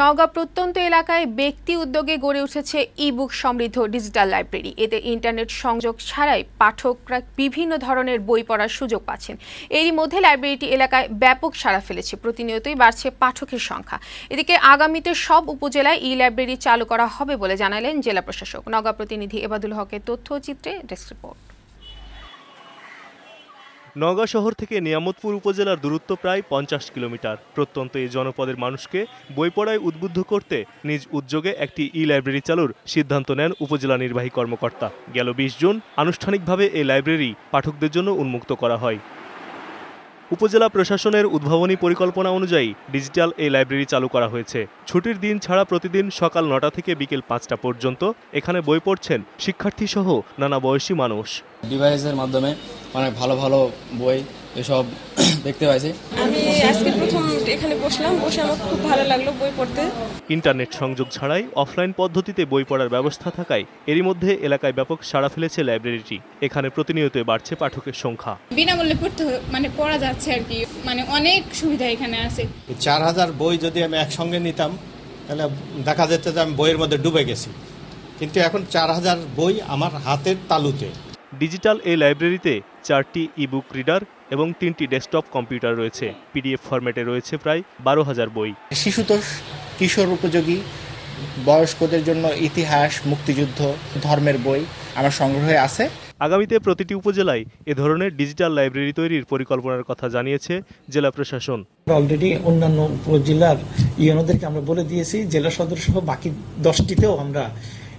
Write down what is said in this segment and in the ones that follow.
নওগাঁ প্রত্যন্ত এলাকায় ব্যক্তি উদ্যোগে গড়ে উঠেছে ই বুক সমৃদ্ধ ডিজিটাল লাইব্রেরি এতে ইন্টারনেট সংযোগ ছাড়াই পাঠকরা বিভিন্ন ধরনের বই পড়ার সুযোগ পাচ্ছেন এরই মধ্যে লাইব্রেরিটি এলাকায় ব্যাপক সাড়া ফেলেছে প্রতিনিয়তই বাড়ছে পাঠকের সংখ্যা এদিকে আগামীতে সব উপজেলায় ই লাইব্রেরি চালু করা হবে বলে জানালেন জেলা প্রশাসক নওগাঁ প্রতিনিধি এবাদুল হকের তথ্যচিত্রে ডেস্ক রিপোর্ট নওগাঁ শহর থেকে নিয়ামতপুর উপজেলার দূরত্ব প্রায় পঞ্চাশ কিলোমিটার প্রত্যন্ত এই জনপদের মানুষকে বই পড়ায় উদ্বুদ্ধ করতে নিজ উদ্যোগে একটি ই লাইব্রেরি চালুর সিদ্ধান্ত নেন উপজেলা নির্বাহী কর্মকর্তা গেল বিশ জুন আনুষ্ঠানিকভাবে এই লাইব্রেরি পাঠকদের জন্য উন্মুক্ত করা হয় উপজেলা প্রশাসনের উদ্ভাবনী পরিকল্পনা অনুযায়ী ডিজিটাল এই লাইব্রেরি চালু করা হয়েছে ছুটির দিন ছাড়া প্রতিদিন সকাল নটা থেকে বিকেল পাঁচটা পর্যন্ত এখানে বই পড়ছেন শিক্ষার্থীসহ নানা বয়সী মানুষ ডিভাইসের মাধ্যমে অনেক ভালো ভালো বই এসব দেখতে পাইছি আমি আজকে প্রথম এখানে বসলাম বসে আমার খুব ভালো লাগলো বই পড়তে ইন্টারনেট সংযোগ ছাড়াই অফলাইন পদ্ধতিতে বই পড়ার ব্যবস্থা থাকায় এরই মধ্যে এলাকায় ব্যাপক সাড়া ফেলেছে লাইব্রেরিটি এখানে প্রতিনিয়ত বাড়ছে পাঠকের সংখ্যা বিনামূল্যে পড়তে মানে পড়া যাচ্ছে আর কি মানে অনেক সুবিধা এখানে আছে চার হাজার বই যদি আমি একসঙ্গে নিতাম তাহলে দেখা যেত যে আমি বইয়ের মধ্যে ডুবে গেছি কিন্তু এখন চার হাজার বই আমার হাতের তালুতে ডিজিটাল এই লাইব্রেরিতে চারটি ইবুক রিডার এবং তিনটি ডেস্কটপ কম্পিউটার রয়েছে পিডিএফ ফরম্যাটে রয়েছে প্রায় বারো হাজার বই শিশুতোষ কিশোর উপযোগী বয়স্কদের জন্য ইতিহাস মুক্তিযুদ্ধ ধর্মের বই আমার সংগ্রহে আছে আগামীতে প্রতিটি উপজেলায় এ ধরনের ডিজিটাল লাইব্রেরি তৈরির পরিকল্পনার কথা জানিয়েছে জেলা প্রশাসন অলরেডি অন্যান্য উপজেলার ইউনোদেরকে আমরা বলে দিয়েছি জেলা সদর সহ বাকি দশটিতেও আমরা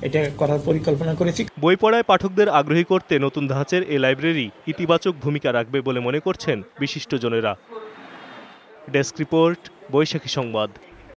এটা করার পরিকল্পনা করেছি বই পড়ায় পাঠকদের আগ্রহী করতে নতুন ধাঁচের এ লাইব্রেরি ইতিবাচক ভূমিকা রাখবে বলে মনে করছেন বিশিষ্টজনেরা ডেস্ক রিপোর্ট বৈশাখী সংবাদ